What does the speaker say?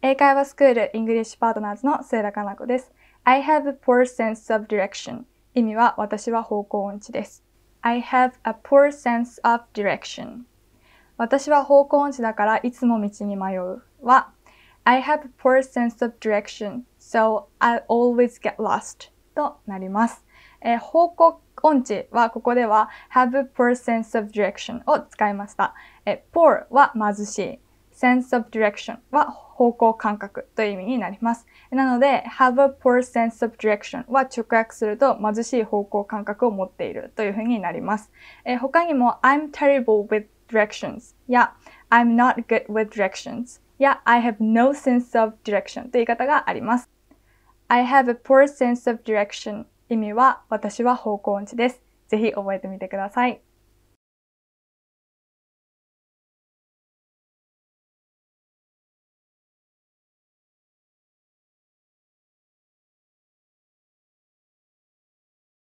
英会話スクール English Partners のセイラカナコです。I have a poor sense of direction 意味は私は方向音痴です。I have a poor sense of direction 私は方向音痴だからいつも道に迷うは I have a poor sense of direction so I always get lost となります。えー、方向音痴はここでは have a poor sense of direction を使いました。え poor は貧しい。sense of direction は方向感覚という意味になります。なので、have a poor sense of direction は直訳すると貧しい方向感覚を持っているというふうになります。えー、他にも I'm terrible with directions や I'm not good with directions や I have no sense of direction という言い方があります。I have a poor sense of direction 意味は私は方向音痴です。ぜひ覚えてみてください。